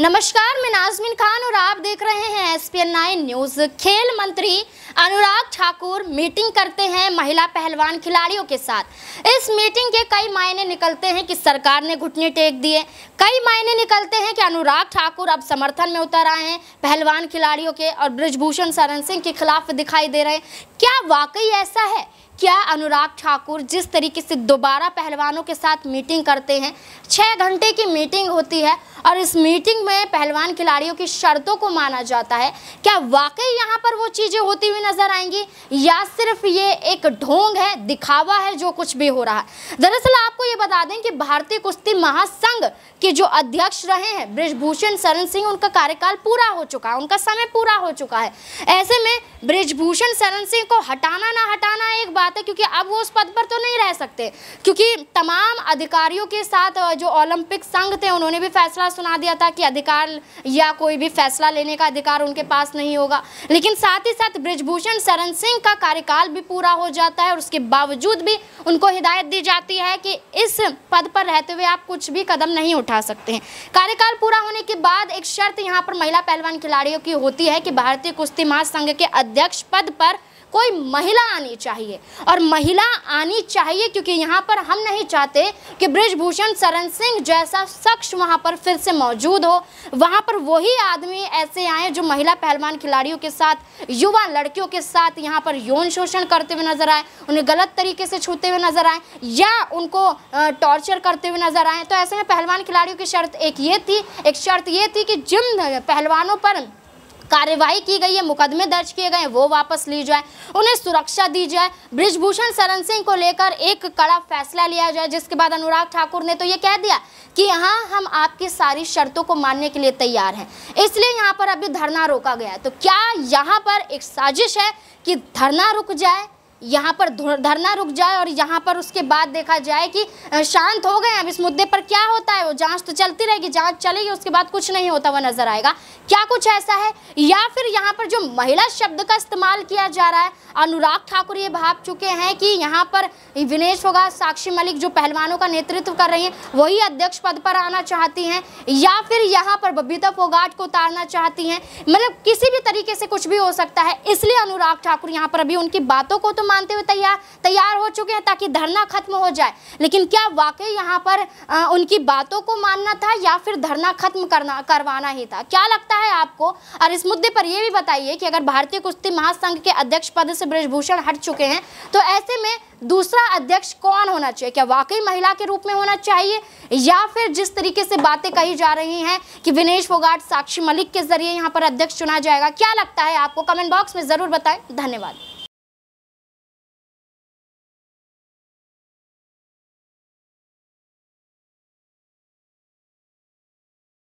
नमस्कार मैं नाजमिन खान और आप देख रहे हैं S P N nine news खेल मंत्री अनुराग ठाकुर मीटिंग करते हैं महिला पहलवान खिलाड़ियों के साथ इस मीटिंग के कई मायने निकलते हैं कि सरकार ने घुटने टेक दिए कई मायने निकलते हैं कि अनुराग ठाकुर अब समर्थन में उतर आए हैं पहलवान खिलाड़ियों के और ब्रजभूषण शरण सिंह के खिलाफ दिखाई दे रहे हैं क्या वाकई ऐसा है क्या अनुराग ठाकुर जिस तरीके से दोबारा पहलवानों के साथ मीटिंग करते हैं छः घंटे की मीटिंग होती है और इस मीटिंग में पहलवान खिलाड़ियों की शर्तों को माना जाता है क्या वाकई यहाँ पर वो चीज़ें होती हुई नज़र आएंगी या सिर्फ ये एक ढोंग है दिखावा है जो कुछ भी हो रहा है दरअसल आपको ये बता दें कि भारतीय कुश्ती महासंघ के जो अध्यक्ष रहे हैं ब्रजभूषण शरण सिंह उनका कार्यकाल पूरा हो चुका है उनका समय पूरा हो चुका है ऐसे में ब्रजभूषण शरण सिंह को हटाना ना हटाना एक बात है क्योंकि अब वो उस पद पर तो नहीं रह सकते क्योंकि तमाम अधिकारियों के साथ जो ओलंपिक संघ थे उन्होंने भी फैसला सुना दिया था कि अधिकार या कोई भी फैसला लेने का अधिकार उनके पास नहीं होगा लेकिन साथ ही साथ ब्रिजभूषण शरण सिंह का कार्यकाल भी पूरा हो जाता है और उसके बावजूद भी उनको हिदायत दी जाती है कि इस पद पर रहते हुए आप कुछ भी कदम नहीं उठा सकते हैं कार्यकाल पूरा होने के बाद एक शर्त यहाँ पर महिला पहलवान खिलाड़ियों की होती है कि भारतीय कुश्ती महासंघ के अध्यक्ष पद पर कोई महिला आनी चाहिए और महिला आनी चाहिए क्योंकि यहाँ पर हम नहीं चाहते कि ब्रिजभूषण शरण सिंह जैसा शख्स वहाँ पर फिर से मौजूद हो वहाँ पर वही आदमी ऐसे आए जो महिला पहलवान खिलाड़ियों के साथ युवा लड़कियों के साथ यहाँ पर यौन शोषण करते हुए नजर आए उन्हें गलत तरीके से छूते हुए नजर आए या उनको टॉर्चर करते हुए नजर आए तो ऐसे में पहलवान खिलाड़ियों की शर्त एक ये थी एक शर्त ये थी कि जिन पहलवानों पर कार्यवाही की गई है मुकदमे दर्ज किए गए वो वापस ली जाए उन्हें सुरक्षा दी जाए ब्रिजभूषण शरण सिंह को लेकर एक कड़ा फैसला लिया जाए जिसके बाद अनुराग ठाकुर ने तो ये कह दिया कि यहाँ हम आपकी सारी शर्तों को मानने के लिए तैयार हैं इसलिए यहाँ पर अभी धरना रोका गया है तो क्या यहाँ पर एक साजिश है कि धरना रुक जाए यहाँ पर धरना रुक जाए और यहाँ पर उसके बाद देखा जाए कि शांत हो गए अब इस मुद्दे पर क्या होता है वो जांच तो चलती रहेगी जांच चलेगी उसके बाद कुछ नहीं होता हुआ नजर आएगा क्या कुछ ऐसा है या फिर यहाँ पर जो महिला शब्द का इस्तेमाल किया जा रहा है अनुराग ठाकुर ये भाप चुके हैं कि यहाँ पर विनेश होगा साक्षी मलिक जो पहलवानों का नेतृत्व कर रही हैं वही अध्यक्ष पद पर आना चाहती हैं या फिर यहाँ पर बबीता फोगाट को उतारना चाहती हैं मतलब किसी भी तरीके से कुछ भी हो सकता है इसलिए अनुराग ठाकुर यहाँ पर अभी उनकी बातों को तो मानते हुए तैयार तैयार हो चुके हैं ताकि धरना खत्म हो जाए लेकिन क्या वाकई यहाँ पर आ, उनकी बातों को मानना था या फिर धरना खत्म करना करवाना ही था क्या लगता है आपको और इस मुद्दे पर यह भी बताइए कि अगर भारतीय कुश्ती महासंघ के अध्यक्ष पद से ब्रजभूषण हट चुके हैं तो ऐसे में दूसरा अध्यक्ष कौन होना चाहिए क्या वाकई महिला के रूप में होना चाहिए या फिर जिस तरीके से बातें कही जा रही हैं कि विनेश फोगाट साक्षी मलिक के जरिए यहाँ पर अध्यक्ष चुना जाएगा क्या लगता है आपको कमेंट बॉक्स में ज़रूर बताएं धन्यवाद